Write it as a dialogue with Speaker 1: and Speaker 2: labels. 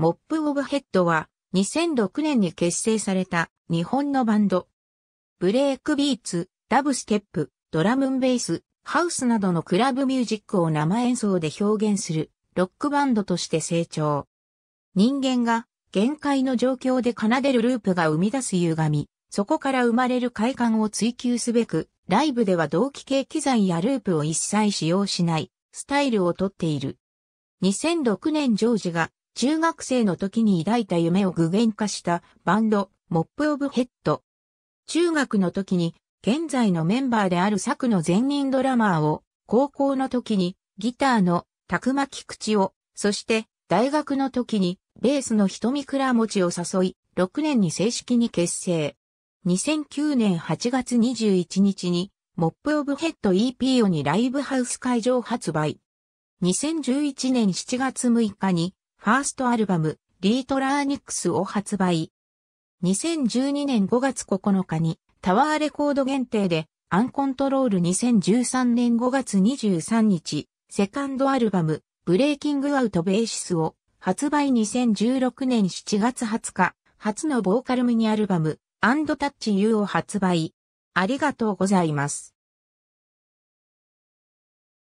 Speaker 1: モップ・オブ・ヘッドは2006
Speaker 2: 年に結成された日本のバンド。ブレイクビーツ、ダブステップ、ドラムンベース、ハウスなどのクラブミュージックを生演奏で表現するロックバンドとして成長。人間が限界の状況で奏でるループが生み出す歪み、そこから生まれる快感を追求すべく、ライブでは同期系機材やループを一切使用しないスタイルをとっている。2006年ジョージが中学生の時に抱いた夢を具現化したバンド、モップオブヘッド。中学の時に、現在のメンバーである作の前任ドラマーを、高校の時に、ギターの、たくまき口を、そして、大学の時に、ベースの瞳倉持ちを誘い、6年に正式に結成。2009年8月21日に、モップオブヘッド EP をにライブハウス会場発売。2011年7月6日に、ファーストアルバム、リートラーニックスを発売。2012年5月9日に、タワーレコード限定で、アンコントロール2013年5月23日、セカンドアルバム、ブレイキングアウトベーシスを、発売2016年7月20日、初のボーカルミニアルバム、アンドタッチ U を発売。ありがとうござ
Speaker 1: います。